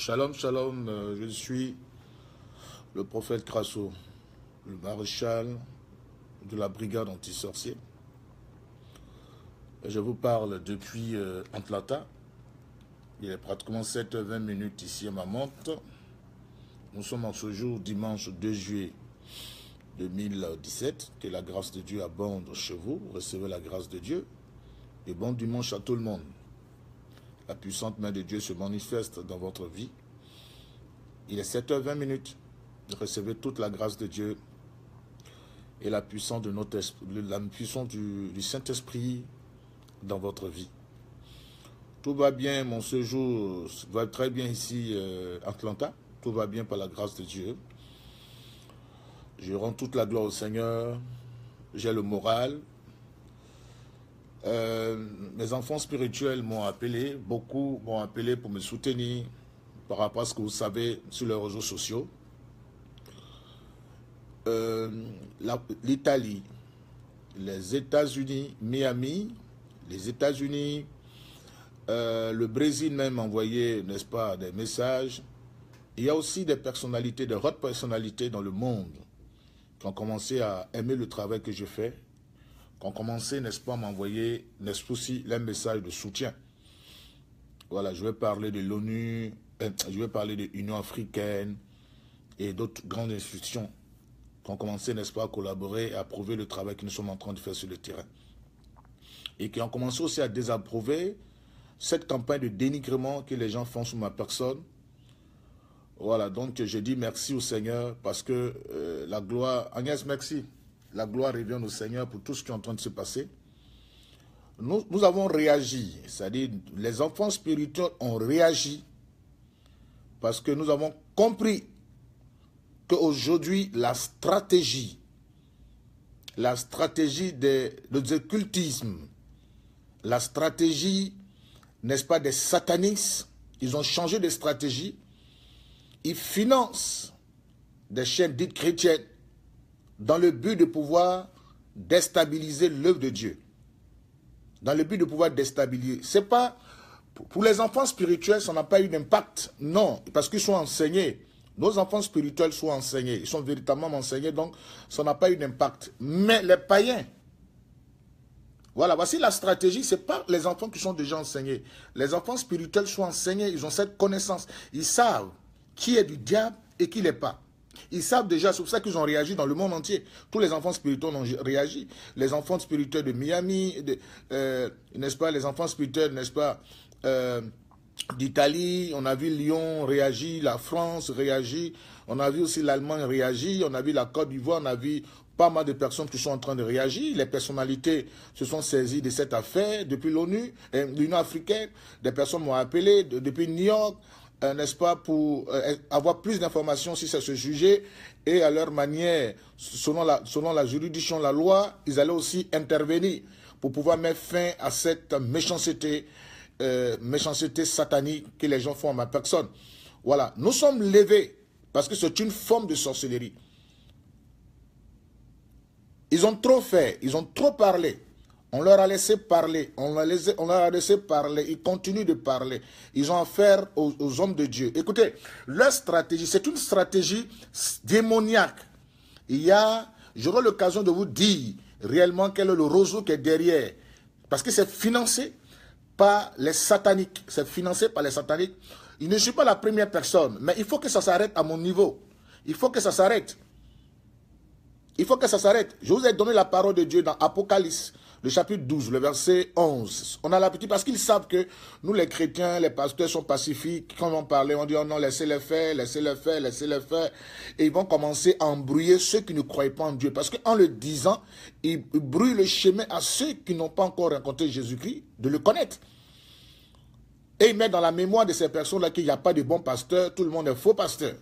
Shalom, shalom, euh, je suis le prophète Crasso, le maréchal de la brigade anti-sorcier. Je vous parle depuis euh, Atlanta. Il est pratiquement 7h20 minutes ici à ma Nous sommes en ce jour, dimanche 2 juillet 2017. Que la grâce de Dieu abonde chez vous. Recevez la grâce de Dieu. Et bon dimanche à tout le monde. La puissante main de Dieu se manifeste dans votre vie. Il est 7h20 minutes. Recevez toute la grâce de Dieu et la puissance, de notre la puissance du, Saint-Esprit dans votre vie. Tout va bien, mon séjour va très bien ici, à euh, Atlanta. Tout va bien par la grâce de Dieu. Je rends toute la gloire au Seigneur. J'ai le moral, mes euh, enfants spirituels m'ont appelé, beaucoup m'ont appelé pour me soutenir par rapport à ce que vous savez sur les réseaux sociaux. Euh, L'Italie, les États-Unis, Miami, les États-Unis, euh, le Brésil même envoyé, n'est-ce pas, des messages. Il y a aussi des personnalités, des hautes personnalités dans le monde qui ont commencé à aimer le travail que je fais, qui ont commencé, n'est-ce pas, à m'envoyer, n'est-ce pas, aussi, un message de soutien. Voilà, je vais parler de l'ONU, euh, je vais parler de l'Union africaine et d'autres grandes institutions qui ont commencé, n'est-ce pas, à collaborer et à approuver le travail que nous sommes en train de faire sur le terrain. Et qui ont commencé aussi à désapprouver cette campagne de dénigrement que les gens font sur ma personne. Voilà, donc je dis merci au Seigneur parce que euh, la gloire... Agnès, merci. La gloire revient au Seigneur pour tout ce qui est en train de se passer. Nous, avons réagi, c'est-à-dire les enfants spirituels ont réagi parce que nous avons compris qu'aujourd'hui, la stratégie, la stratégie de, l'occultisme, la stratégie, n'est-ce pas, des satanistes, ils ont changé de stratégie, ils financent des chaînes dites chrétiennes dans le but de pouvoir déstabiliser l'œuvre de Dieu. Dans le but de pouvoir déstabiliser. C'est pas... Pour les enfants spirituels, ça n'a pas eu d'impact. Non, parce qu'ils sont enseignés. Nos enfants spirituels sont enseignés. Ils sont véritablement enseignés, donc ça n'a pas eu d'impact. Mais les païens, voilà, voici la stratégie. Ce n'est pas les enfants qui sont déjà enseignés. Les enfants spirituels sont enseignés. Ils ont cette connaissance. Ils savent qui est du diable et qui l'est pas. Ils savent déjà, c'est pour ça qu'ils ont réagi dans le monde entier. Tous les enfants spirituels ont réagi. Les enfants spirituels de Miami, euh, n'est-ce pas, les enfants spirituels, n'est-ce pas, euh, d'Italie, on a vu Lyon réagir, la France réagit, on a vu aussi l'Allemagne réagir, on a vu la Côte d'Ivoire, on a vu pas mal de personnes qui sont en train de réagir. Les personnalités se sont saisies de cette affaire depuis l'ONU, euh, l'Union africaine. Des personnes m'ont appelé depuis New York. Euh, n'est-ce pas, pour euh, avoir plus d'informations si ça se jugeait et à leur manière, selon la, selon la juridiction, la loi, ils allaient aussi intervenir pour pouvoir mettre fin à cette méchanceté, euh, méchanceté satanique que les gens font à ma personne. Voilà, nous sommes levés parce que c'est une forme de sorcellerie. Ils ont trop fait, ils ont trop parlé. On leur a laissé parler, on, leur a laissé parler, ils continuent de parler. Ils ont affaire aux, hommes de Dieu. Écoutez, leur stratégie, c'est une stratégie démoniaque. Il y a, j'aurai l'occasion de vous dire réellement quel est le roseau qui est derrière. Parce que c'est financé par les sataniques. C'est financé par les sataniques. Il ne suis pas la première personne, mais il faut que ça s'arrête à mon niveau. Il faut que ça s'arrête. Il faut que ça s'arrête. Je vous ai donné la parole de Dieu dans Apocalypse le chapitre 12, le verset 11. On a l'appétit parce qu'ils savent que nous, les chrétiens, les pasteurs sont pacifiques. Quand on parlait, on dit, oh non, laissez-les faire, laissez-les faire, laissez-les faire. Et ils vont commencer à embrouiller ceux qui ne croient pas en Dieu. Parce qu'en le disant, ils brûlent le chemin à ceux qui n'ont pas encore rencontré Jésus-Christ de le connaître. Et ils mettent dans la mémoire de ces personnes-là qu'il n'y a pas de bon pasteur, tout le monde est faux pasteur.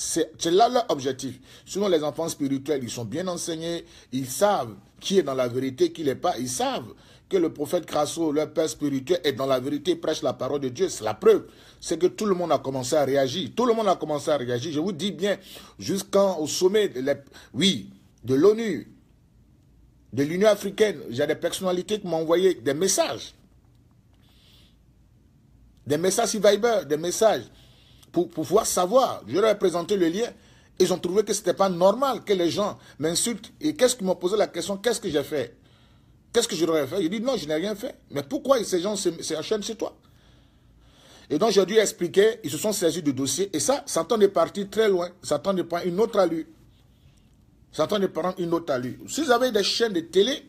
C'est là leur objectif. Sinon, les enfants spirituels, ils sont bien enseignés, ils savent qui est dans la vérité, qui n'est pas. Ils savent que le prophète Crasso, leur père spirituel, est dans la vérité, prêche la parole de Dieu. C'est la preuve. C'est que tout le monde a commencé à réagir. Tout le monde a commencé à réagir. Je vous dis bien, jusqu'au sommet, de oui, de l'ONU, de l'Union africaine, j'ai des personnalités qui m'ont envoyé des messages. Des messages Viber, des messages pour, pouvoir savoir. Je leur ai présenté le lien. Ils ont trouvé que ce n'était pas normal que les gens m'insultent. Et qu'est-ce qu'ils m'ont posé la question Qu'est-ce que j'ai fait Qu'est-ce que j'aurais fait J'ai dit, non, je n'ai rien fait. Mais pourquoi ces gens s'acharnent chez toi Et donc j'ai dû expliquer, ils se sont saisis du dossier. Et ça, Satan est parti très loin. Satan de prendre une autre allure. Satan de prendre une autre allure. Si vous avez des chaînes de télé,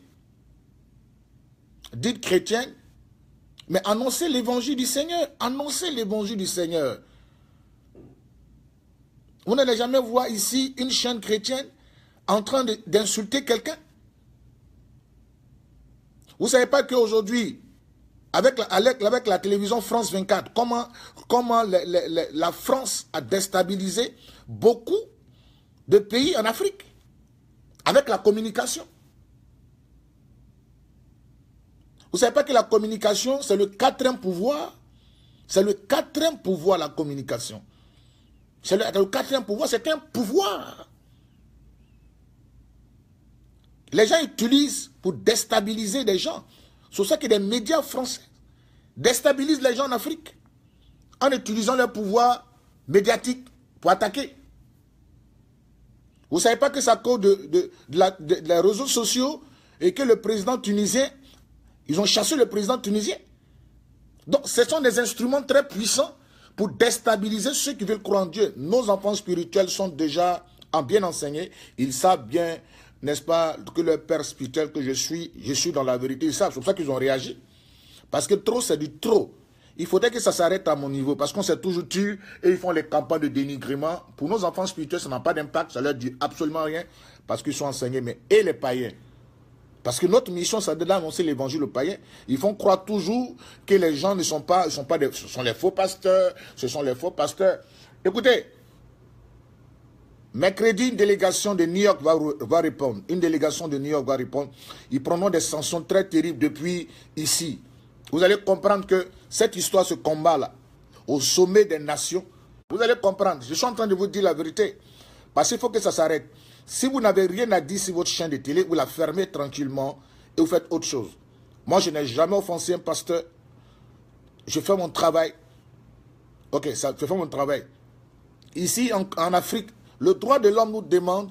dites chrétiennes, mais annoncez l'évangile du Seigneur. Annoncez l'évangile du Seigneur. Vous n'allez jamais voir ici une chaîne chrétienne en train d'insulter quelqu'un. Vous ne savez pas qu'aujourd'hui, avec la, avec, la, télévision France 24, comment, comment la France a déstabilisé beaucoup de pays en Afrique avec la communication. Vous ne savez pas que la communication, c'est le quatrième pouvoir. C'est le quatrième pouvoir, la communication. C'est le, quatrième pouvoir, c'est un pouvoir. Les gens utilisent pour déstabiliser des gens. C'est ça que des médias français déstabilisent les gens en Afrique en utilisant leur pouvoir médiatique pour attaquer. Vous ne savez pas que c'est à cause des de les réseaux sociaux et que le président tunisien, ils ont chassé le président tunisien. Donc ce sont des instruments très puissants pour déstabiliser ceux qui veulent croire en Dieu. Nos enfants spirituels sont déjà bien enseignés. Ils savent bien, n'est-ce pas, que le Père spirituel que je suis, je suis dans la vérité. Ils savent, c'est pour ça qu'ils ont réagi. Parce que trop, c'est du trop. Il faudrait que ça s'arrête à mon niveau parce qu'on s'est toujours tu et ils font les campagnes de dénigrement. Pour nos enfants spirituels, ça n'a pas d'impact, ça leur dit absolument rien parce qu'ils sont enseignés. Mais et les païens parce que notre mission, c'est d'annoncer l'évangile au païen. Ils font croire toujours que les gens ne sont pas, sont pas des, ce sont les faux pasteurs, ce sont les faux pasteurs. Écoutez, mercredi, une délégation de New York va, répondre. Une délégation de New York va répondre. Ils prennent des sanctions très terribles depuis ici. Vous allez comprendre que cette histoire, ce combat-là, au sommet des nations, vous allez comprendre. Je suis en train de vous dire la vérité. Parce qu'il faut que ça s'arrête. Si vous n'avez rien à dire sur votre chaîne de télé, vous la fermez tranquillement et vous faites autre chose. Moi, je n'ai jamais offensé un pasteur. Je fais mon travail. Ok, ça, je fais mon travail. Ici, en, Afrique, le droit de l'homme nous demande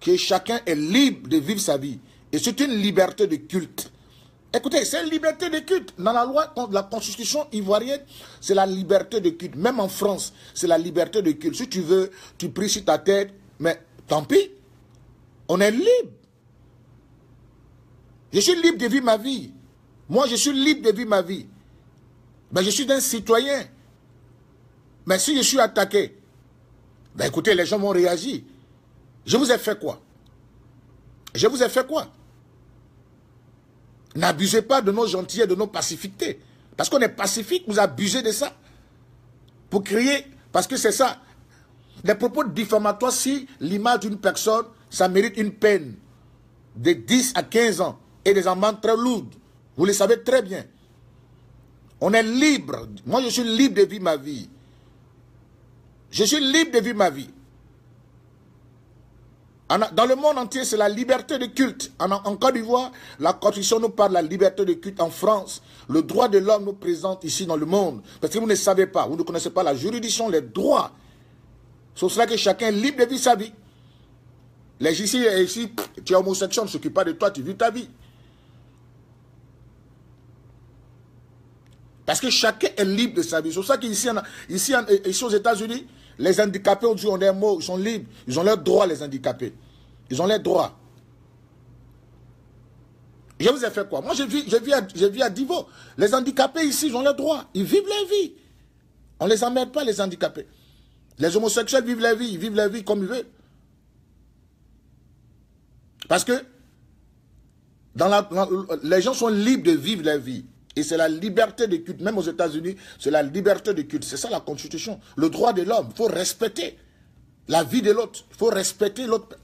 que chacun est libre de vivre sa vie. Et c'est une liberté de culte. Écoutez, c'est une liberté de culte. Dans la loi, dans la constitution ivoirienne, c'est la liberté de culte. Même en France, c'est la liberté de culte. Si tu veux, tu pries sur ta tête, mais tant pis. On est libre. Je suis libre de vivre ma vie. Moi, je suis libre de vivre ma vie. Mais ben, je suis un citoyen. Mais si je suis attaqué, ben écoutez, les gens vont réagir. Je vous ai fait quoi Je vous ai fait quoi N'abusez pas de nos gentillesses, de nos pacificités. Parce qu'on est pacifique, vous abusez de ça. Pour crier, parce que c'est ça. Des propos diffamatoires, si l'image d'une personne ça mérite une peine de 10 à 15 ans et des amendes très lourdes. Vous le savez très bien. On est libre. Moi, je suis libre de vivre ma vie. Je suis libre de vivre ma vie. Dans le monde entier, c'est la liberté de culte. En, Côte d'Ivoire, la Constitution nous parle de la liberté de culte. En France, le droit de l'homme nous présente ici dans le monde. Parce que vous ne savez pas, vous ne connaissez pas la juridiction, les droits. C'est cela que chacun est libre de vivre sa vie. Les ici ici, tu es homosexuel, on ne s'occupe pas de toi, tu vis ta vie. Parce que chacun est libre de sa vie. C'est pour ça qu'ici, ici, ici aux États-Unis, les handicapés ont des mots, ils sont libres. Ils ont leurs droits, les handicapés. Ils ont leurs droits. Je vous ai fait quoi Moi, je vis, je, vis à, je vis à Divo. Les handicapés ici, ils ont leurs droits. Ils vivent leur vie. On ne les emmerde pas, les handicapés. Les homosexuels vivent leur vie. Ils vivent leur vie comme ils veulent. Parce que dans la, les gens sont libres de vivre leur vie. Et c'est la liberté de culte. Même aux États-Unis, c'est la liberté de culte. C'est ça la Constitution. Le droit de l'homme. Il faut respecter la vie de l'autre. Il faut respecter l'autre.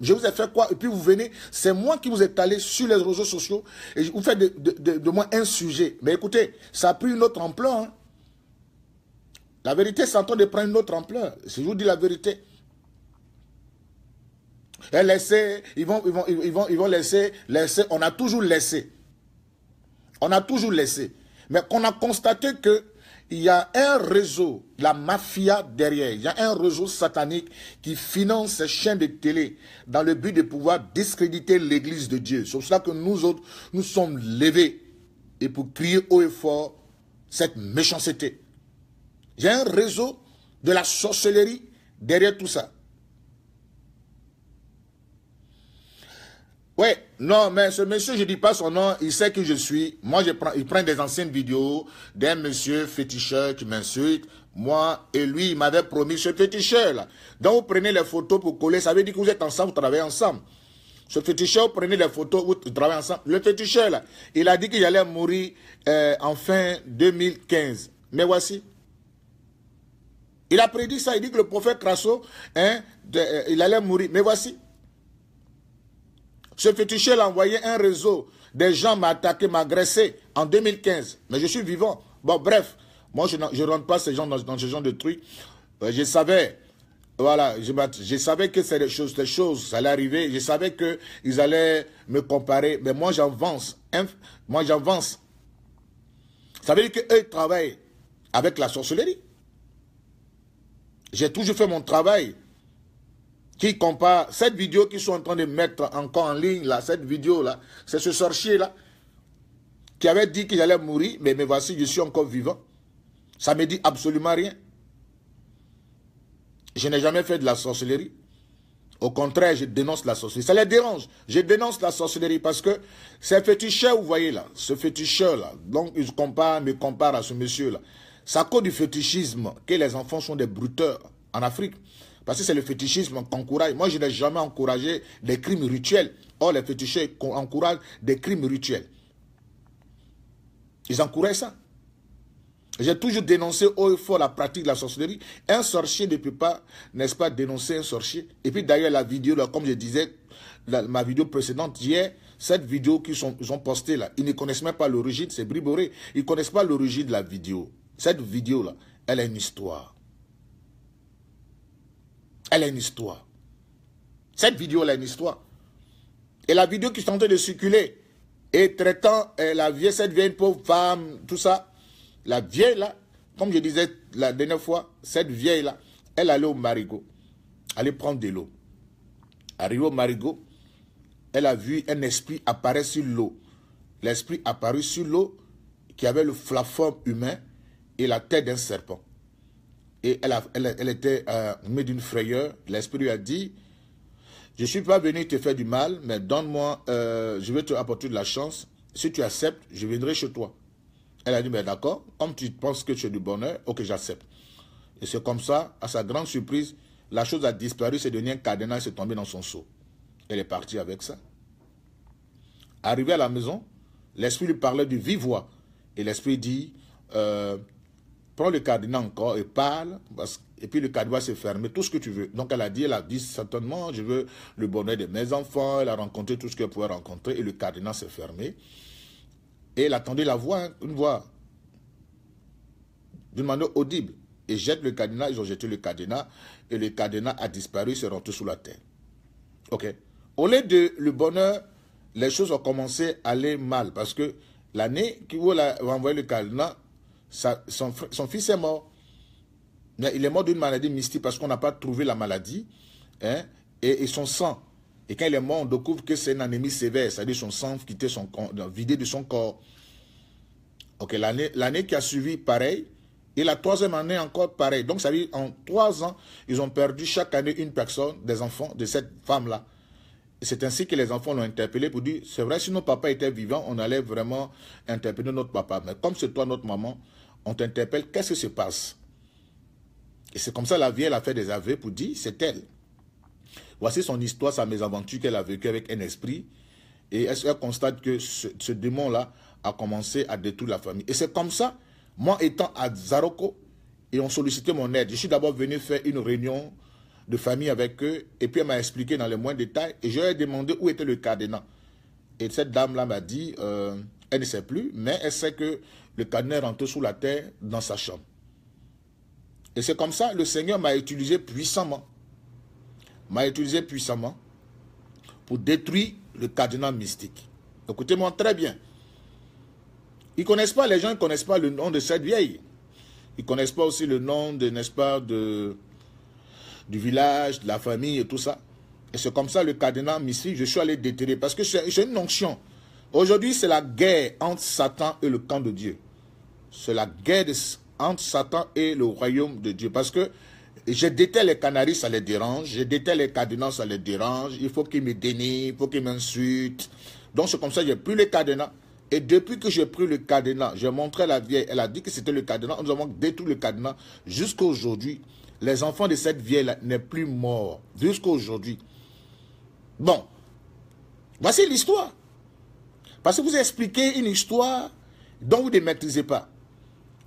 Je vous ai fait quoi Et puis vous venez. C'est moi qui vous ai allé sur les réseaux sociaux et vous faites de, de, moi un sujet. Mais écoutez, ça a pris une autre ampleur. Hein. La vérité s'entend de prendre une autre ampleur. Si je vous dis la vérité, ils vont, ils vont, ils vont, ils vont laisser, laisser. On a toujours laissé. On a toujours laissé. Mais qu'on a constaté que il y a un réseau, la mafia derrière, il y a un réseau satanique qui finance ces chaînes de télé dans le but de pouvoir discréditer l'église de Dieu. C'est pour cela que nous autres, nous sommes levés et pour crier haut et fort cette méchanceté. Il y a un réseau de la sorcellerie derrière tout ça. Oui, non, mais ce monsieur, je ne dis pas son nom, il sait qui je suis. Moi, je prends, il prend des anciennes vidéos d'un monsieur féticheur qui m'insulte. Moi et lui, il m'avait promis ce féticheur-là. Donc, vous prenez les photos pour coller, ça veut dire que vous êtes ensemble, vous travaillez ensemble. Ce féticheur, vous prenez les photos, vous travaillez ensemble. Le féticheur-là, il a dit qu'il allait mourir euh, en fin 2015. Mais voici. Il a prédit ça, il dit que le prophète Crasso, hein, euh, il allait mourir. Mais voici. Ce féticheur a envoyé un réseau. Des gens m'ont attaqué, en 2015. Mais je suis vivant. Bon, bref. Moi, je ne rentre pas ces gens dans, ce genre de trucs. Euh, je savais, voilà, je, savais que ces choses, allaient choses, ça arriver. Je savais qu'ils allaient me comparer. Mais moi, j'avance. Hein, moi, j'avance. Ça veut dire qu'eux travaillent avec la sorcellerie. J'ai toujours fait mon travail qui compare cette vidéo qu'ils sont en train de mettre encore en ligne, là, cette vidéo-là, c'est ce sorcier-là qui avait dit qu'il allait mourir, mais, me voici, je suis encore vivant. Ça ne me dit absolument rien. Je n'ai jamais fait de la sorcellerie. Au contraire, je dénonce la sorcellerie. Ça les dérange. Je dénonce la sorcellerie parce que ces féticheurs, vous voyez là, ce féticheur-là, donc ils comparent, me comparent à ce monsieur-là. C'est à cause du fétichisme que les enfants sont des bruteurs en Afrique. Parce que c'est le fétichisme qu'on encourage. Moi, je n'ai jamais encouragé des crimes rituels. Or, les fétichistes encouragent des crimes rituels. Ils encouragent ça. J'ai toujours dénoncé haut et fort la pratique de la sorcellerie. Un sorcier ne peut pas, n'est-ce pas, dénoncer un sorcier. Et puis d'ailleurs, la vidéo, là, comme je disais, ma vidéo précédente hier, cette vidéo qu'ils ils ont postée là, ils ne connaissent même pas l'origine, c'est briboré. Ils ne connaissent pas l'origine de la vidéo. Cette vidéo là, elle a une histoire. Elle a une histoire. Cette vidéo elle a une histoire. Et la vidéo qui est en train de circuler, et traitant euh, la vieille, cette vieille pauvre femme, tout ça, la vieille là, comme je disais la dernière fois, cette vieille là, elle allait au marigot, allait prendre de l'eau. Arrivée au marigot, elle a vu un esprit apparaître sur l'eau. L'esprit apparu sur l'eau qui avait le flaforme humain et la tête d'un serpent et elle, était euh, d'une frayeur. L'esprit lui a dit, je ne suis pas venu te faire du mal, mais donne-moi, euh, je vais te apporter de la chance. Si tu acceptes, je viendrai chez toi. Elle a dit, mais d'accord, comme tu penses que tu es du bonheur, ok, j'accepte. Et c'est comme ça, à sa grande surprise, la chose a disparu, c'est devenu un cadenas et c'est tombé dans son seau. Elle est partie avec ça. Arrivée à la maison, l'esprit lui parlait du vive Et l'esprit dit, euh, prends le cardinal encore et parle, et puis le cadenas s'est fermé. tout ce que tu veux. Donc elle a dit, elle a dit certainement, je veux le bonheur de mes enfants, elle a rencontré tout ce qu'elle pouvait rencontrer, et le cardinal s'est fermé. Et elle attendait la voix, hein, une voix, d'une manière audible. Et jette le cadenas. ils ont jeté le cadenas. et le cadenas a disparu, s'est rentré sous la terre. Ok. Au lieu de le bonheur, les choses ont commencé à aller mal, parce que l'année qui vous a envoyé le cadenas, son, fils est mort. Mais il est mort d'une maladie mystique parce qu'on n'a pas trouvé la maladie hein, et, son sang. Et quand il est mort, on découvre que c'est une anémie sévère, c'est-à-dire son sang quitté son vidé de son corps. Ok, l'année qui a suivi, pareil. Et la troisième année, encore pareil. Donc, ça veut dire en trois ans, ils ont perdu chaque année une personne, des enfants de cette femme-là. C'est ainsi que les enfants l'ont interpellé pour dire, c'est vrai, si notre papa était vivant, on allait vraiment interpeller notre papa. Mais comme c'est toi, notre maman, on t'interpelle, qu'est-ce qui se passe Et c'est comme ça la vieille a fait des aveux pour dire, c'est elle. Voici son histoire, sa mésaventure qu'elle a vécue avec un esprit. Et elle constate que ce, démon-là a commencé à détruire la famille Et c'est comme ça, moi étant à Zaroko, et on sollicitait mon aide. Je suis d'abord venu faire une réunion de famille avec eux, et puis elle m'a expliqué dans les moindres détails, et je lui ai demandé où était le cardinal. Et cette dame-là m'a dit, euh, elle ne sait plus, mais elle sait que le cadenas rentre sous la terre dans sa chambre. Et c'est comme ça, le Seigneur m'a utilisé puissamment. M'a utilisé puissamment pour détruire le cardinal mystique. Écoutez-moi très bien. Ils connaissent pas, les gens ne connaissent pas le nom de cette vieille. Ils ne connaissent pas aussi le nom, de, n'est-ce pas, de, du village, de la famille et tout ça. Et c'est comme ça le cardinal mystique, je suis allé déterrer. Parce que c'est une onction. Aujourd'hui, c'est la guerre entre Satan et le camp de Dieu. C'est la guerre entre Satan et le royaume de Dieu. Parce que je déteste les canaris, ça les dérange. Je déteste les cadenas, ça les dérange. Il faut qu'ils me dénient, il faut qu'ils m'insultent. Donc c'est comme ça, j'ai pris les cadenas. Et depuis que j'ai pris le cadenas, j'ai montré la vieille, elle a dit que c'était le cadenas. Nous avons détruit le cadenas. Jusqu'à aujourd'hui, les enfants de cette vieille n'est plus morts Jusqu'à aujourd'hui. Bon, voici l'histoire. Parce que vous expliquez une histoire dont vous ne maîtrisez pas.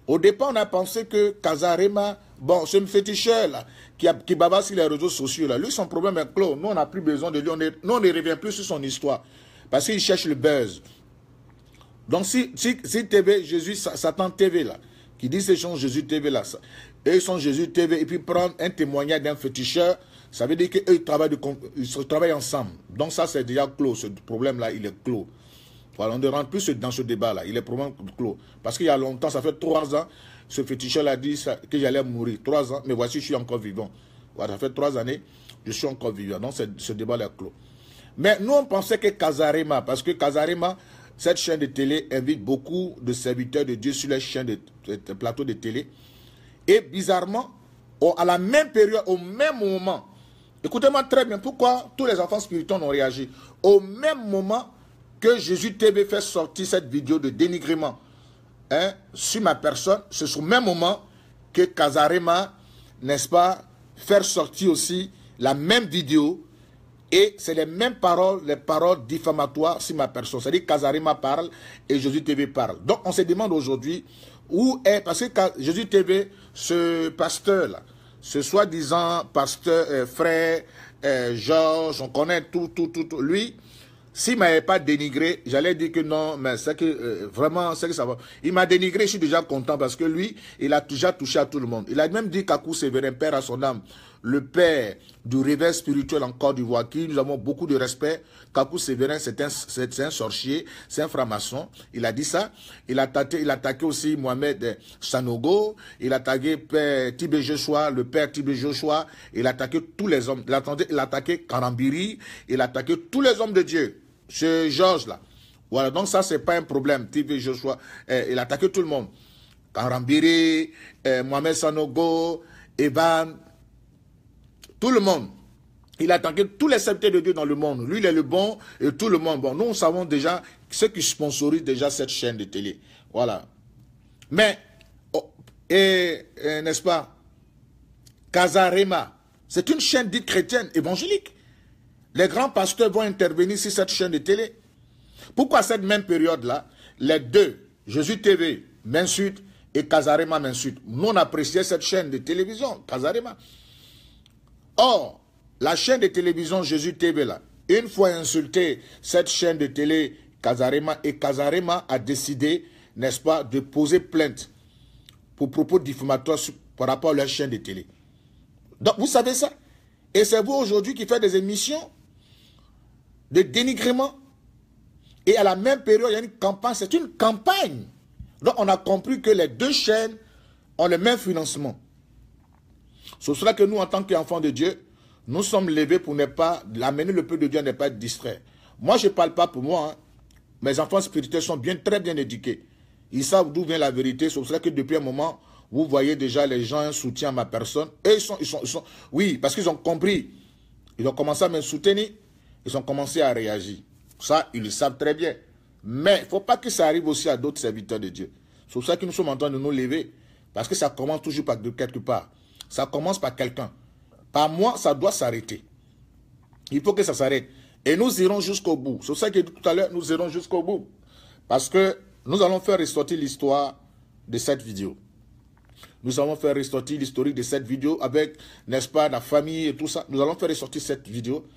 Au départ, on a pensé que Kazarema, bon, ce féticheur là, qui, a, sur les réseaux sociaux, là, lui, son problème est clos. Nous, on n'a plus besoin de lui. nous, on ne revient plus sur son histoire. Parce qu'il cherche le buzz. Donc, si, TV, Jésus, Satan TV, là, qui dit ces gens Jésus TV, là, eux, ils sont Jésus TV, et puis prendre un témoignage d'un féticheur, ça veut dire qu'eux, travaillent, travaillent ensemble. Donc, ça, c'est déjà clos. Ce problème-là, il est clos on ne rentre plus dans ce débat-là. Il est probablement clos. Parce qu'il y a longtemps, ça fait trois ans, ce féticheur a dit que j'allais mourir. Trois ans, mais voici, je suis encore vivant. Voilà, ça fait trois années, je suis encore vivant. Donc, ce débat-là est clos. Mais nous, on pensait que Kazarema, parce que Kazarema, cette chaîne de télé invite beaucoup de serviteurs de Dieu sur les chaînes de, plateau de télé. Et bizarrement, à la même période, au même moment, écoutez-moi très bien, pourquoi tous les enfants spirituels ont réagi Au même moment, que Jésus TV fait sortir cette vidéo de dénigrement hein, sur ma personne, c'est au même moment que Kazarema, n'est-ce pas, faire sortir aussi la même vidéo et c'est les mêmes paroles, les paroles diffamatoires sur ma personne. C'est-à-dire Kazarema parle et Jésus TV parle. Donc on se demande aujourd'hui où est, parce que Jésus TV, ce pasteur-là, ce soi-disant pasteur, euh, frère, euh, Georges, on connaît tout, tout, tout lui, s'il ne m'avait pas dénigré, j'allais dire que non, mais c'est que euh, vraiment, c'est que ça va. Il m'a dénigré, je suis déjà content parce que lui, il a déjà touché à tout le monde. Il a même dit Kakou Séverin, père à son âme, le père du réveil spirituel encore du d'Ivoire, nous avons beaucoup de respect. Kakou Séverin, c'est un, un, sorcier, c'est un franc-maçon. Il a dit ça. Il a, attaqué, il a attaqué aussi Mohamed Sanogo. Il a attaqué père Tibé Joshua, le père Tibé Joshua. Il a attaqué tous les hommes. Il a, il a attaqué Karambiri. Il a attaqué tous les hommes de Dieu ce Georges-là. Voilà, donc ça, c'est pas un problème. TV Joshua, il eh, il attaque tout le monde. Karambiri, eh, Mohamed Sanogo, Evan, tout le monde. Il a attaqué tous les sceptiques de Dieu dans le monde. Lui, il est le bon et tout le monde. Bon, nous, savons déjà ceux qui sponsorisent déjà cette chaîne de télé. Voilà. Mais, oh, et, n'est-ce pas, Kazarema c'est une chaîne dite chrétienne, évangélique. Les grands pasteurs vont intervenir sur cette chaîne de télé. Pourquoi cette même période-là, les deux, Jésus TV m'insultent et Casarema m'insulte Nous, on appréciait cette chaîne de télévision, Casarema. Or, la chaîne de télévision Jésus TV, là, une fois insultée, cette chaîne de télé Casarema, et Casarema a décidé, n'est-ce pas, de poser plainte pour propos diffamatoires par rapport à leur chaîne de télé. Donc, vous savez ça Et c'est vous aujourd'hui qui faites des émissions de dénigrement. Et à la même période, il y a une campagne, c'est une campagne. Donc on a compris que les deux chaînes ont le même financement. C'est cela que nous, en tant qu'enfants de Dieu, nous sommes levés pour ne pas amener le peuple de Dieu à ne pas être distrait. Moi, je ne parle pas pour moi. Hein. Mes enfants spirituels sont bien, très bien éduqués. Ils savent d'où vient la vérité. C'est pour cela que depuis un moment, vous voyez déjà les gens soutiennent soutien ma personne. Et ils sont, ils sont oui, parce qu'ils ont compris. Ils ont commencé à me soutenir ils ont commencé à réagir. Ça, ils le savent très bien. Mais il ne faut pas que ça arrive aussi à d'autres serviteurs de Dieu. C'est pour ça que nous sommes en train de nous lever. Parce que ça commence toujours par quelque part. Ça commence par quelqu'un. Par moi, ça doit s'arrêter. Il faut que ça s'arrête. Et nous irons jusqu'au bout. C'est pour ça que tout à l'heure, nous irons jusqu'au bout. Parce que nous allons faire ressortir l'histoire de cette vidéo. Nous allons faire ressortir l'historique de cette vidéo avec, n'est-ce pas, la famille et tout ça. Nous allons faire ressortir cette vidéo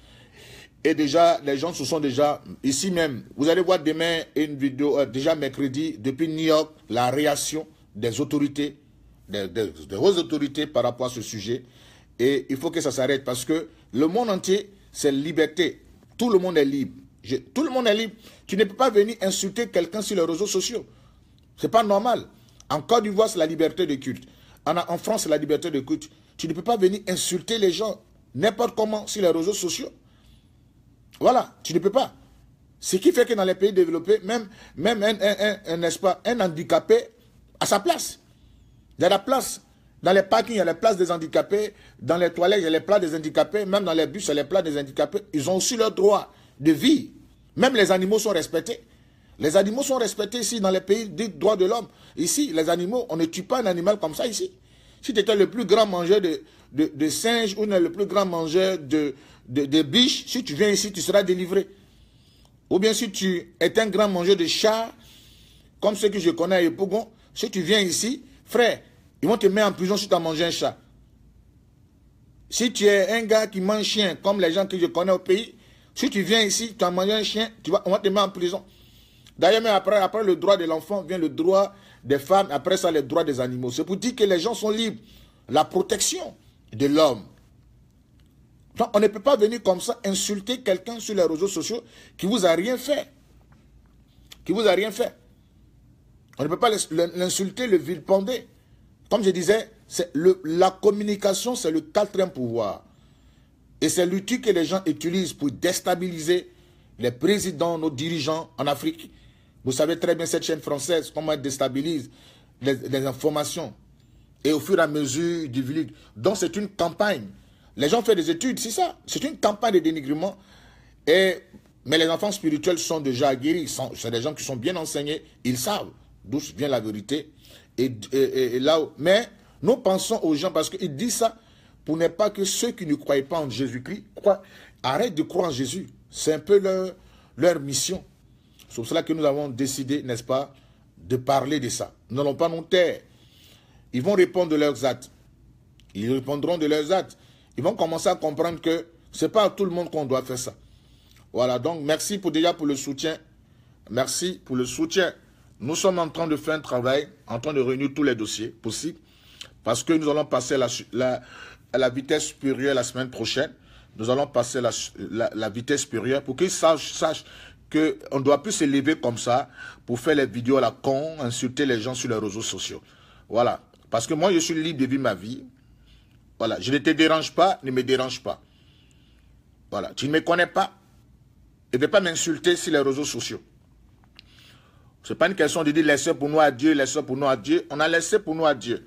et déjà, les gens se sont déjà ici même. Vous allez voir demain une vidéo, euh, déjà mercredi, depuis New York, la réaction des autorités, des, des, hautes autorités par rapport à ce sujet. Et il faut que ça s'arrête parce que le monde entier, c'est liberté. Tout le monde est libre. tout le monde est libre. Tu ne peux pas venir insulter quelqu'un sur les réseaux sociaux. Ce n'est pas normal. En Côte d'Ivoire, c'est la liberté de culte. en France, c'est la liberté de culte. Tu ne peux pas venir insulter les gens n'importe comment sur les réseaux sociaux. Voilà, tu ne peux pas. Ce qui fait que dans les pays développés, même, même un, un, un, handicapé a sa place. Il y a la place. Dans les parkings, il y a la place des handicapés. Dans les toilettes, il y a les plats des handicapés. Même dans les bus, il y a les plats des handicapés. Ils ont aussi leur droit de vie. Même les animaux sont respectés. Les animaux sont respectés ici dans les pays des droits de l'homme. Ici, les animaux, on ne tue pas un animal comme ça ici. Si tu étais le plus grand mangeur de, de, de singes, où on est le plus grand mangeur de, de, biches, si tu viens ici, tu seras délivré. Ou bien si tu es un grand mangeur de chats, comme ceux que je connais à Epougon, si tu viens ici, frère, ils vont te mettre en prison si tu as mangé un chat. Si tu es un gars qui mange un chien, comme les gens que je connais au pays, si tu viens ici, tu as mangé un chien, tu vas, on va te mettre en prison. D'ailleurs, après, après le droit de l'enfant, vient le droit des femmes, après ça, les droits des animaux. C'est pour dire que les gens sont libres. La protection de l'homme. On ne peut pas venir comme ça insulter quelqu'un sur les réseaux sociaux qui vous a rien fait. Qui vous a rien fait. On ne peut pas l'insulter, le vilpender. Comme je disais, la communication, c'est le quatrième pouvoir. Et c'est l'outil que les gens utilisent pour déstabiliser les présidents, nos dirigeants en Afrique. Vous savez très bien cette chaîne française, comment elle déstabilise les, les informations et au fur et à mesure du village. Donc c'est une campagne. Les gens font des études, c'est ça. C'est une campagne de dénigrement. Et, mais les enfants spirituels sont déjà guéris. C'est des gens qui sont bien enseignés. Ils savent d'où vient la vérité. Et, là mais nous pensons aux gens parce qu'ils disent ça pour ne pas que ceux qui ne croient pas en Jésus-Christ arrêtent de croire en Jésus. C'est un peu leur, leur mission. C'est pour cela que nous avons décidé, n'est-ce pas, de parler de ça. Nous n'allons pas nous taire. Ils vont répondre de leurs actes. Ils répondront de leurs actes. Ils vont commencer à comprendre que ce n'est pas à tout le monde qu'on doit faire ça. Voilà, donc merci pour déjà pour le soutien. Merci pour le soutien. Nous sommes en train de faire un travail, en train de réunir tous les dossiers possibles, parce que nous allons passer la, à la vitesse supérieure la semaine prochaine. Nous allons passer la, la, vitesse supérieure pour qu'ils sachent, sachent qu'on ne doit plus se lever comme ça pour faire les vidéos à la con, insulter les gens sur les réseaux sociaux. Voilà. Parce que moi, je suis libre de vivre ma vie. Voilà, je ne te dérange pas, ne me dérange pas. Voilà, tu ne me connais pas. Et ne vais pas m'insulter sur les réseaux sociaux. Ce n'est pas une question de dire laissez pour nous à Dieu, laissez pour nous à Dieu. On a laissé pour nous à Dieu.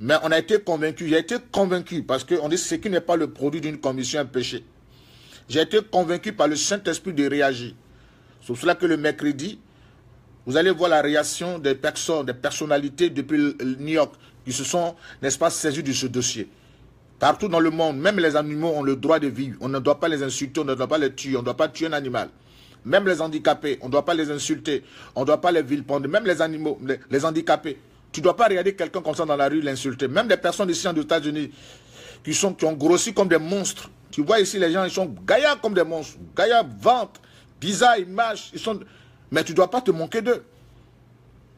Mais on a été convaincu. J'ai été convaincu parce qu'on dit ce qui n'est pas le produit d'une commission, un péché. J'ai été convaincu par le Saint-Esprit de réagir. C'est pour cela que le mercredi, vous allez voir la réaction des personnes, des personnalités depuis New York qui se sont, n'est-ce pas, saisies de ce dossier. Partout dans le monde, même les animaux ont le droit de vivre. On ne doit pas les insulter, on ne doit pas les tuer, on ne doit pas tuer un animal. Même les handicapés, on ne doit pas les insulter, on ne doit pas les vilipender. même les animaux, les, handicapés. Tu ne dois pas regarder quelqu'un comme ça dans la rue l'insulter. Même des personnes ici en États-Unis qui, sont, qui ont grossi comme des monstres. Tu vois ici, les gens, ils sont gaillards comme des monstres. Gaillards, ventre, bizarres, ils ils sont... Mais tu ne dois pas te manquer d'eux.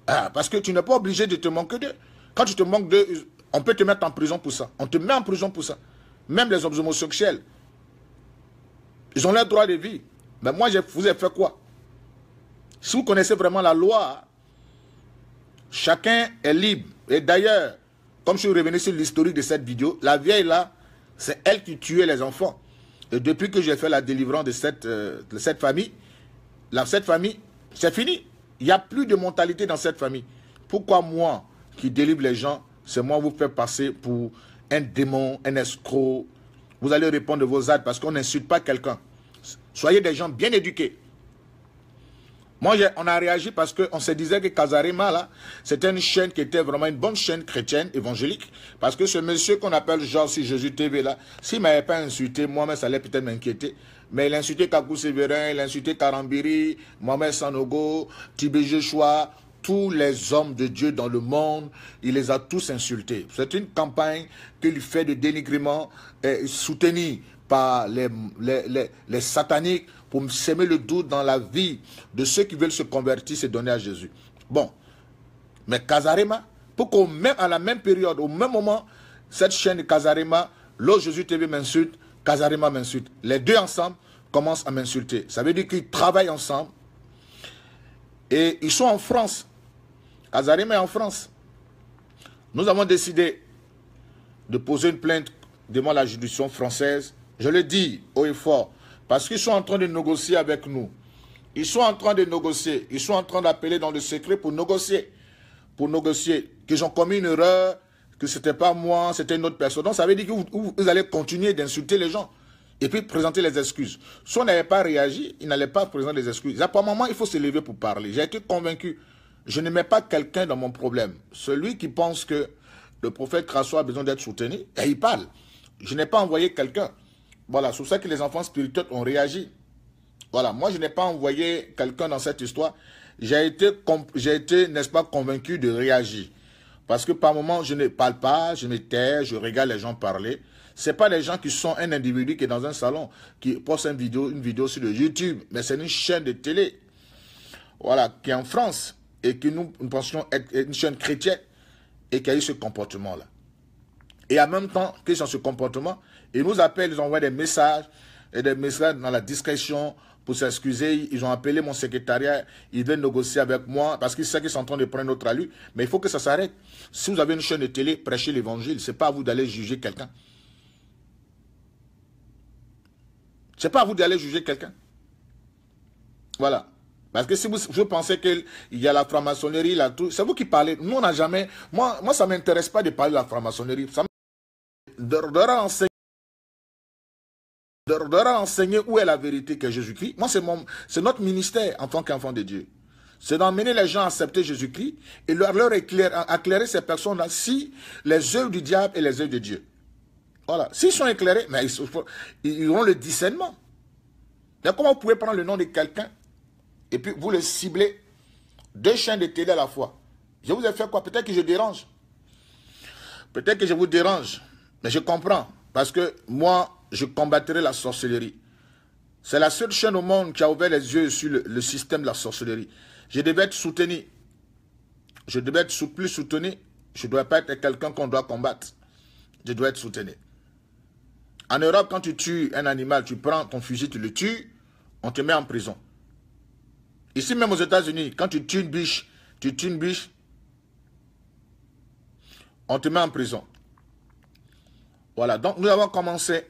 Ah, parce que tu n'es pas obligé de te manquer d'eux. Quand tu te manques d'eux, on peut te mettre en prison pour ça. On te met en prison pour ça. Même les hommes homosexuels, ils ont leur droit de vie. Mais moi, je vous ai fait quoi Si vous connaissez vraiment la loi, chacun est libre. Et d'ailleurs, comme je suis revenu sur l'historique de cette vidéo, la vieille là, c'est elle qui tuait les enfants. Et depuis que j'ai fait la délivrance de cette, euh, cette famille, la, cette famille c'est fini. Il n'y a plus de mentalité dans cette famille. Pourquoi moi qui délivre les gens, c'est moi vous fait passer pour un démon, un escroc Vous allez répondre de vos actes parce qu'on n'insulte pas quelqu'un. Soyez des gens bien éduqués. Moi, on a réagi parce qu'on se disait que Kazarema, là, c'était une chaîne qui était vraiment une bonne chaîne chrétienne, évangélique. Parce que ce monsieur qu'on appelle si Jésus TV, là, s'il m'avait pas insulté, moi-même, ça allait peut-être m'inquiéter. Mais il insulté Kakou Sévérin, il insulté Karambiri, Mohamed Sanogo, Tibé Joshua, tous les hommes de Dieu dans le monde, il les a tous insultés. C'est une campagne qu'il fait de dénigrement euh, soutenue par les, les, sataniques pour semer le doute dans la vie de ceux qui veulent se convertir, se donner à Jésus. Bon, mais Kazarema, pour qu'on même à la même période, au même moment, cette chaîne de Kazarema, l'autre Jésus TV m'insulte, Kazarima m'insulte. Les deux ensemble commencent à m'insulter. Ça veut dire qu'ils travaillent ensemble. Et ils sont en France. Kazarima est en France. Nous avons décidé de poser une plainte devant la juridiction française. Je le dis haut et fort, parce qu'ils sont en train de négocier avec nous. Ils sont en train de négocier. Ils sont en train d'appeler dans le secret pour négocier. Pour négocier. Qu'ils ont commis une erreur que c'était pas moi, c'était une autre personne. Donc ça veut dire que vous, allez continuer d'insulter les gens et puis présenter les excuses. Si on n'avait pas réagi, il n'allait pas présenter les excuses. À un moment, il faut se lever pour parler. J'ai été convaincu. Je ne mets pas quelqu'un dans mon problème. Celui qui pense que le prophète Krasso a besoin d'être soutenu, et eh, il parle. Je n'ai pas envoyé quelqu'un. Voilà, c'est pour ça que les enfants spirituels ont réagi. Voilà, moi je n'ai pas envoyé quelqu'un dans cette histoire. j'ai été n'est-ce pas, convaincu de réagir. Parce que par moment, je ne parle pas, je me tais, je regarde les gens parler. Ce pas les gens qui sont un individu qui est dans un salon, qui poste une vidéo, une vidéo sur YouTube, mais c'est une chaîne de télé, voilà, qui est en France, et que nous, pensions être une chaîne chrétienne, et qui a eu ce comportement-là. Et en même temps que ont ce comportement, ils nous appellent, ils envoient des messages, et des messages dans la discrétion, pour s'excuser. Ils ont appelé mon secrétariat, ils veulent négocier avec moi parce qu'ils savent qu'ils sont en train de prendre notre allure. Mais il faut que ça s'arrête. Si vous avez une chaîne de télé, prêchez l'évangile. C'est pas à vous d'aller juger quelqu'un. C'est pas à vous d'aller juger quelqu'un. Voilà. Parce que si vous, pensez qu'il y a la franc-maçonnerie, là, tout, c'est vous qui parlez. Nous, on n'a jamais... Moi, moi ça m'intéresse pas de parler de la franc-maçonnerie. Ça de, de de leur enseigner où est la vérité que Jésus-Christ. Moi, c'est c'est notre ministère en tant qu'enfant de Dieu. C'est d'emmener les gens à accepter Jésus-Christ et leur, leur éclairer, éclairer ces personnes-là si les œuvres du diable et les œuvres de Dieu. Voilà. S'ils sont éclairés, mais ils, ils auront le discernement. Mais comment vous pouvez prendre le nom de quelqu'un et puis vous le ciblez deux chaînes de télé à la fois Je vous ai fait quoi Peut-être que je dérange. Peut-être que je vous dérange. Mais je comprends. Parce que moi, je combattrai la sorcellerie. C'est la seule chaîne au monde qui a ouvert les yeux sur le, système de la sorcellerie. Je devais être soutenu. Je devais être plus soutenu. Je ne dois pas être quelqu'un qu'on doit combattre. Je dois être soutenu. En Europe, quand tu tues un animal, tu prends ton fusil, tu le tues, on te met en prison. Ici même aux États-Unis, quand tu tues une biche, tu tues une biche, on te met en prison. Voilà, donc nous avons commencé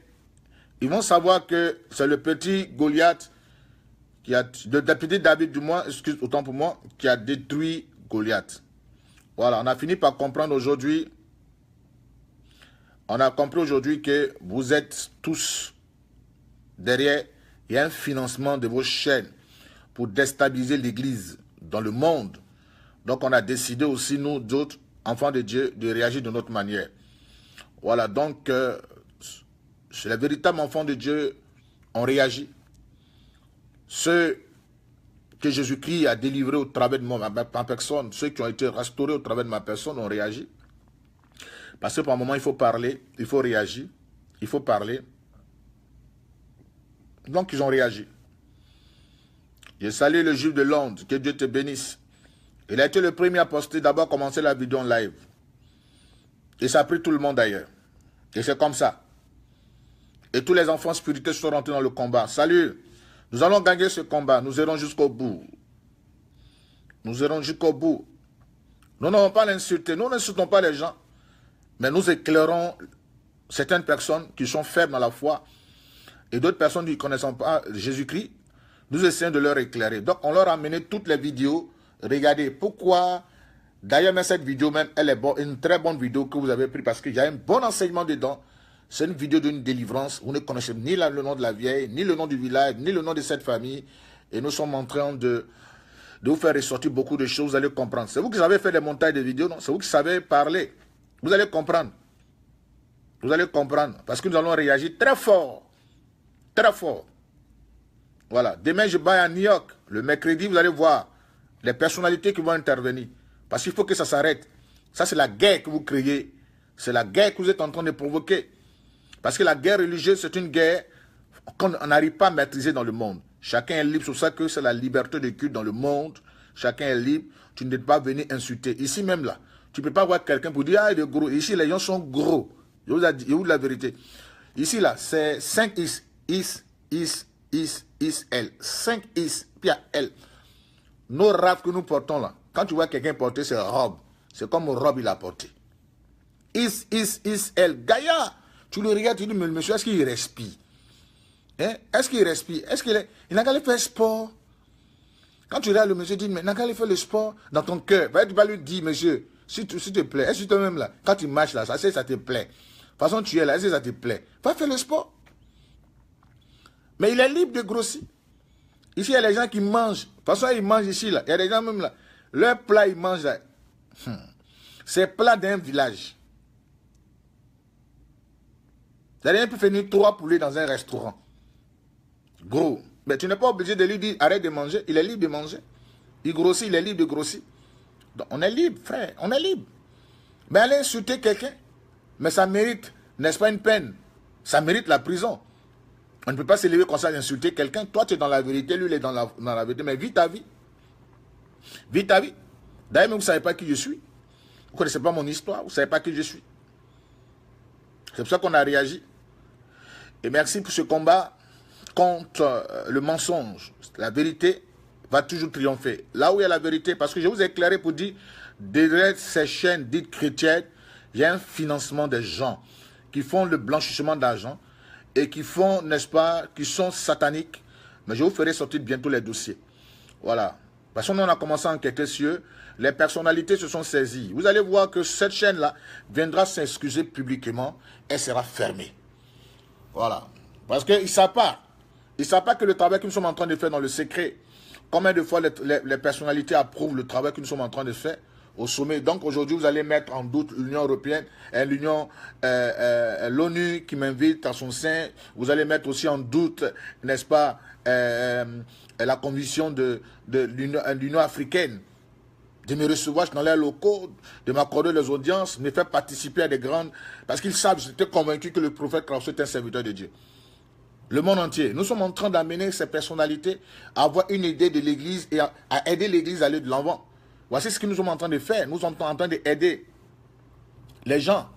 ils vont savoir que c'est le petit Goliath, qui a, le petit David du moins, excuse autant pour moi, qui a détruit Goliath. Voilà, on a fini par comprendre aujourd'hui, on a compris aujourd'hui que vous êtes tous derrière, il y a un financement de vos chaînes pour déstabiliser l'Église dans le monde. Donc on a décidé aussi, nous d'autres enfants de Dieu, de réagir de notre manière. Voilà, donc euh, c'est les véritables enfants de Dieu, ont réagi. Ceux que Jésus-Christ a délivrés au travers de ma, personne, ceux qui ont été restaurés au travers de ma personne ont réagi. Parce que par moment, il faut parler, il faut réagir, il faut parler. Donc, ils ont réagi. Je salue le juif de Londres, que Dieu te bénisse. Il a été le premier à poster, d'abord commencer la vidéo en live. Et ça a pris tout le monde d'ailleurs. Et c'est comme ça. Et tous les enfants spirituels seront rentrés dans le combat. Salut Nous allons gagner ce combat. Nous irons jusqu'au bout. Nous irons jusqu'au bout. Nous n'avons pas l'insulter. Nous n'insultons pas les gens. Mais nous éclairons certaines personnes qui sont faibles à la foi et d'autres personnes qui ne connaissent pas Jésus-Christ. Nous essayons de leur éclairer. Donc, on leur a amené toutes les vidéos. Regardez pourquoi. D'ailleurs, cette vidéo même, elle est une très bonne vidéo que vous avez prise parce qu'il y a un bon enseignement dedans. C'est une vidéo d'une délivrance. Vous ne connaissez ni le nom de la vieille, ni le nom du village, ni le nom de cette famille. Et nous sommes en train de, vous faire ressortir beaucoup de choses. Vous allez comprendre. C'est vous qui avez fait des montages de vidéos, non C'est vous qui savez parler. Vous allez comprendre. Vous allez comprendre. Parce que nous allons réagir très fort. Très fort. Voilà. Demain, je vais à New York. Le mercredi, vous allez voir les personnalités qui vont intervenir. Parce qu'il faut que ça s'arrête. Ça, c'est la guerre que vous créez. C'est la guerre que vous êtes en train de provoquer. Parce que la guerre religieuse, c'est une guerre qu'on n'arrive pas à maîtriser dans le monde. Chacun est libre, c'est ça que c'est la liberté de culte dans le monde. Chacun est libre. Tu ne pas venir insulter. Ici même là, tu ne peux pas voir quelqu'un pour dire, ah, il est gros. Ici, les gens sont gros. Je vous ai dit, la vérité. Ici là, c'est 5 is, is, is, is, is, L. 5 is, puis L. Nos robes que nous portons là, quand tu vois quelqu'un porter ses robes, c'est comme une robe il a porté. Is, is, is, L. Gaïa, tu le regardes, tu dis, mais le monsieur, est-ce qu'il respire hein? Est-ce qu'il respire Est-ce qu'il est... Il n'a qu'à aller faire sport. Quand tu regardes le monsieur, tu dis, mais il n'a qu'à aller faire le sport dans ton cœur. tu vas lui dire, monsieur, s'il te, si te plaît, est-ce que toi-même là, quand tu marches là, ça, ça te plaît De toute façon, tu es là, est-ce que ça te plaît Va faire le sport. Mais il est libre de grossir. Ici, il y a les gens qui mangent. De toute façon, ils mangent ici, là. Il y a des gens même là. Leur plat, ils mangent là. C'est hmm. C'est plat d'un village cest à rien il finir trois poulets dans un restaurant. Gros. Mais tu n'es pas obligé de lui dire arrête de manger. Il est libre de manger. Il grossit, il est libre de grossir. Donc, on est libre, frère. On est libre. Mais aller insulter quelqu'un, mais ça mérite, n'est-ce pas, une peine. Ça mérite la prison. On ne peut pas s'élever comme ça d'insulter quelqu'un. Toi, tu es dans la vérité, lui, il est dans la, dans la vérité. Mais vis ta vie. Vis ta vie. D'ailleurs, vous ne savez pas qui je suis. Vous ne connaissez pas mon histoire. Vous ne savez pas qui je suis. C'est pour ça qu'on a réagi. Et merci pour ce combat contre euh, le mensonge. La vérité va toujours triompher. Là où il y a la vérité, parce que je vous ai éclairé pour dire, derrière ces chaînes dites chrétiennes, il y a un financement des gens qui font le blanchissement d'argent et qui font, n'est-ce pas, qui sont sataniques. Mais je vous ferai sortir bientôt les dossiers. Voilà. Parce qu'on on a commencé à enquêter sur eux. Les personnalités se sont saisies. Vous allez voir que cette chaîne-là viendra s'excuser publiquement. et sera fermée. Voilà. Parce qu'ils ne savent pas. Ils ne savent pas que le travail que nous sommes en train de faire dans le secret, combien de fois les, personnalités approuvent le travail que nous sommes en train de faire au sommet. Donc aujourd'hui, vous allez mettre en doute l'Union européenne et euh, l'Union, euh, euh, l'ONU qui m'invite à son sein. Vous allez mettre aussi en doute, n'est-ce pas, la condition de l'Union africaine de me recevoir dans les locaux, de m'accorder les audiences, de me faire participer à des grandes... Parce qu'ils savent, j'étais convaincu que le prophète Kraus est un serviteur de Dieu. Le monde entier. Nous sommes en train d'amener ces personnalités à avoir une idée de l'Église et à, aider l'Église à aller de l'avant. Voici ce que nous sommes en train de faire. Nous sommes en train d'aider les gens.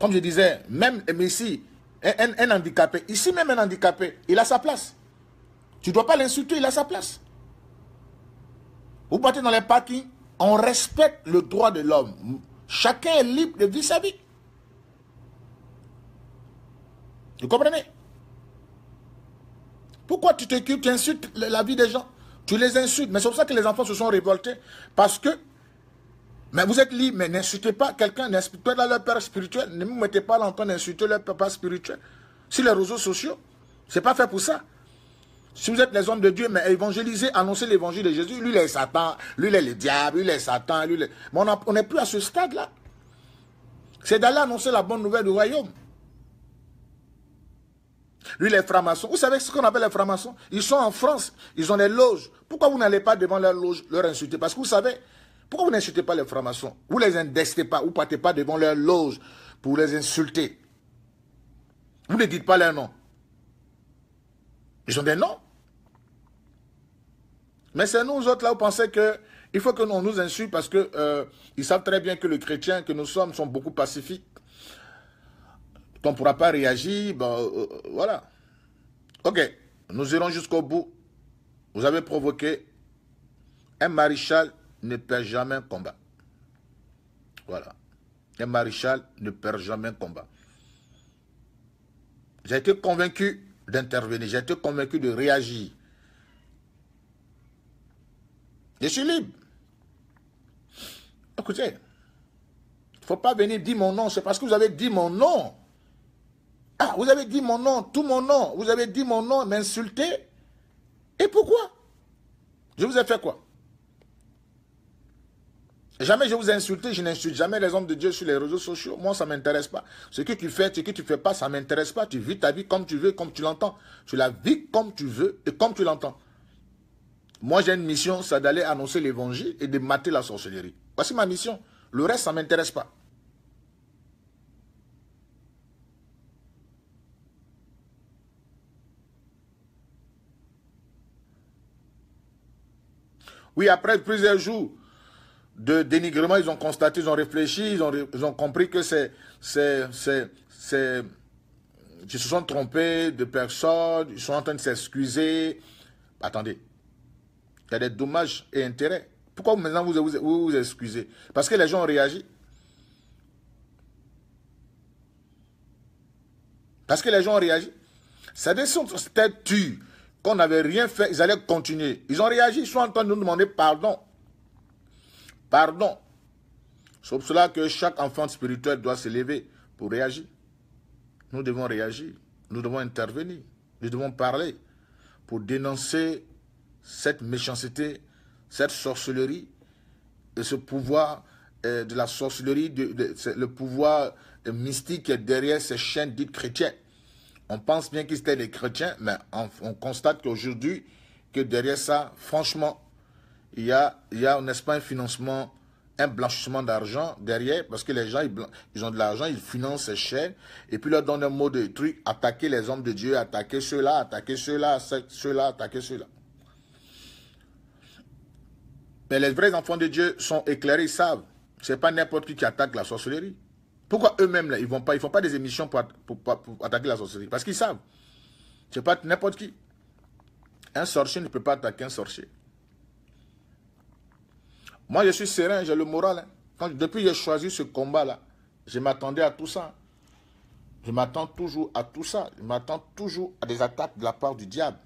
Comme je disais, même ici, un, un handicapé, ici même un handicapé, il a sa place. Tu ne dois pas l'insulter, il a sa place. Vous partez dans les parkings, on respecte le droit de l'homme. Chacun est libre de vivre sa vie. Vous comprenez Pourquoi tu t'occupes, tu insultes la vie des gens Tu les insultes. Mais c'est pour ça que les enfants se sont révoltés. Parce que, mais vous êtes libre, mais n'insultez pas quelqu'un, n'insultez pas leur père spirituel. Ne vous mettez pas l'entendre d'insulter leur papa spirituel. Sur les réseaux sociaux, c'est pas fait pour ça. Si vous êtes les hommes de Dieu, mais évangéliser, annoncer l'évangile de Jésus, lui, il est Satan, lui, il est le diable, lui, il est Satan, lui, est... Mais on n'est plus à ce stade-là. C'est d'aller annoncer la bonne nouvelle du royaume. Lui, les francs-maçons, vous savez ce qu'on appelle les francs-maçons Ils sont en France, ils ont des loges. Pourquoi vous n'allez pas devant leur loge leur insulter Parce que vous savez, pourquoi vous n'insultez pas les francs-maçons Vous ne les indestez pas, vous ne partez pas devant leur loge pour les insulter. Vous ne dites pas leur nom. Ils ont des noms. Mais c'est nous autres là, vous pensez que il faut que nous nous insulte parce que euh, ils savent très bien que les chrétiens que nous sommes sont beaucoup pacifiques. Qu'on ne pourra pas réagir, euh, euh, voilà. Ok, nous irons jusqu'au bout. Vous avez provoqué. Un maréchal ne perd jamais un combat. Voilà. Un maréchal ne perd jamais un combat. J'ai été convaincu d'intervenir. J'ai été convaincu de réagir. Je suis libre. Écoutez, il ne faut pas venir dire mon nom, c'est parce que vous avez dit mon nom. Ah, vous avez dit mon nom, tout mon nom. Vous avez dit mon nom, m'insulter. Et pourquoi Je vous ai fait quoi Jamais je vous ai insulté, je n'insulte jamais les hommes de Dieu sur les réseaux sociaux. Moi, ça ne m'intéresse pas. Ce que tu fais, ce que tu ne fais pas, ça ne m'intéresse pas. Tu vis ta vie comme tu veux, comme tu l'entends. Tu la vis comme tu veux et comme tu l'entends. Moi, j'ai une mission, c'est d'aller annoncer l'évangile et de mater la sorcellerie. Voici ma mission. Le reste, ça ne m'intéresse pas. Oui, après plusieurs jours de dénigrement, ils ont constaté, ils ont réfléchi, ils ont, compris que c'est, c'est, c'est, ils se sont trompés de personne, ils sont en train de s'excuser. Attendez, il y des dommages et intérêts. Pourquoi maintenant vous vous, excusez Parce que les gens ont réagi. Parce que les gens ont réagi. Ça c'était tu qu'on n'avait rien fait, ils allaient continuer. Ils ont réagi, ils sont en train de nous demander pardon. Pardon. sauf cela que chaque enfant spirituel doit se lever pour réagir. Nous devons réagir. Nous devons intervenir. Nous devons parler pour dénoncer cette méchanceté, cette sorcellerie, et ce pouvoir euh, de la sorcellerie, le pouvoir euh, mystique derrière ces chaînes dites chrétiennes. On pense bien qu'ils étaient des chrétiens, mais on, constate qu'aujourd'hui, que derrière ça, franchement, il y a, il a n'est-ce pas, un financement, un blanchissement d'argent derrière, parce que les gens, ils, ont de l'argent, ils financent ces chaînes, et puis leur donnent un mot de truc, attaquer les hommes de Dieu, attaquer ceux-là, attaquer ceux-là, ceux-là, attaquer ceux-là. Mais les vrais enfants de Dieu sont éclairés, ils savent. Ce n'est pas n'importe qui qui attaque la sorcellerie. Pourquoi eux-mêmes, là, ils ne pas, ils font pas des émissions pour, pour, attaquer la sorcellerie Parce qu'ils savent. Ce n'est pas n'importe qui. Un sorcier ne peut pas attaquer un sorcier. Moi, je suis serein, j'ai le moral. Hein. depuis que j'ai choisi ce combat-là, je m'attendais à tout ça. Je m'attends toujours à tout ça. Je m'attends toujours à des attaques de la part du diable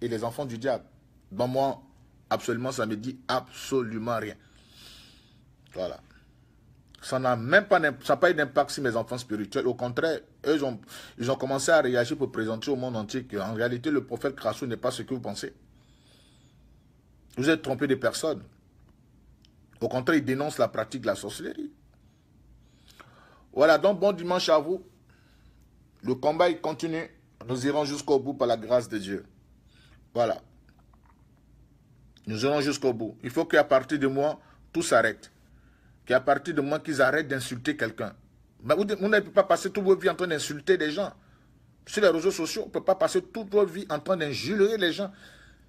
et des enfants du diable. Dans mon Absolument, ça me dit absolument rien. Voilà. Ça n'a même pas, ça pas eu d'impact sur mes enfants spirituels. Au contraire, eux ils ont commencé à réagir pour présenter au monde entier qu'en réalité, le prophète Krasou n'est pas ce que vous pensez. Vous êtes trompé des personnes. Au contraire, il dénonce la pratique de la sorcellerie. Voilà, donc bon dimanche à vous. Le combat, il continue. Nous irons jusqu'au bout par la grâce de Dieu. Voilà. Nous allons jusqu'au bout. Il faut qu'à partir de moi, tout s'arrête. Qu'à partir de moi, qu'ils arrêtent d'insulter quelqu'un. Mais vous, ne pouvez pas passer toute votre vie en train d'insulter des gens. Sur les réseaux sociaux, on ne peut pas passer toute votre vie en train d'injurer les gens.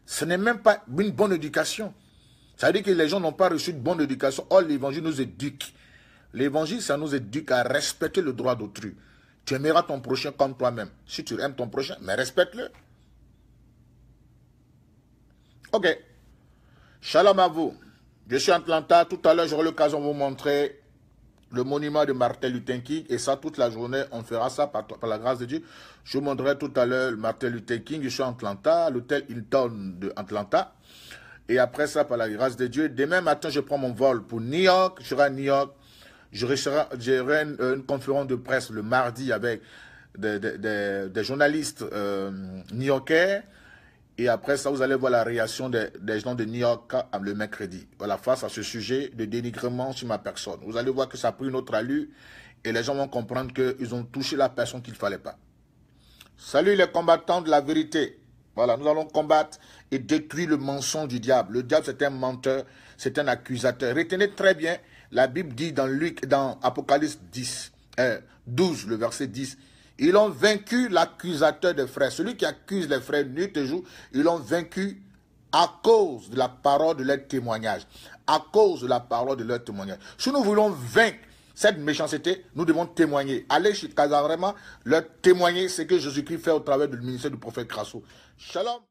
Ce n'est même pas une bonne éducation. Ça veut dire que les gens n'ont pas reçu de bonne éducation. Oh, l'évangile nous éduque. L'évangile, ça nous éduque à respecter le droit d'autrui. Tu aimeras ton prochain comme toi-même. Si tu aimes ton prochain, mais respecte-le. Ok, Shalom à vous. Je suis Atlanta. Tout à l'heure, j'aurai l'occasion de vous montrer le monument de Martin Luther King. Et ça, toute la journée, on fera ça par, la grâce de Dieu. Je vous montrerai tout à l'heure Martin Luther King. Je suis à Atlanta, l'hôtel Hilton de Atlanta. Et après ça, par la grâce de Dieu, demain matin, je prends mon vol pour New York. Je serai à New York. J'aurai une, euh, une, conférence de presse le mardi avec des, journalistes euh, new-yorkais. Et après ça, vous allez voir la réaction des, gens de New York ah, le mercredi. Voilà, face à ce sujet de dénigrement sur ma personne. Vous allez voir que ça a pris une autre allure et les gens vont comprendre qu'ils ont touché la personne qu'il ne fallait pas. Salut les combattants de la vérité. Voilà, nous allons combattre et détruire le mensonge du diable. Le diable, c'est un menteur, c'est un accusateur. Retenez très bien, la Bible dit dans Luc, dans Apocalypse 10, 12, euh, le verset 10, ils ont vaincu l'accusateur des frères, celui qui accuse les frères nuit et jour. Ils l'ont vaincu à cause de la parole de leur témoignage. À cause de la parole de leur témoignage. Si nous voulons vaincre cette méchanceté, nous devons témoigner. Allez chez Kazarema, leur témoigner ce que Jésus-Christ fait au travers du ministère du prophète Grasso. Shalom.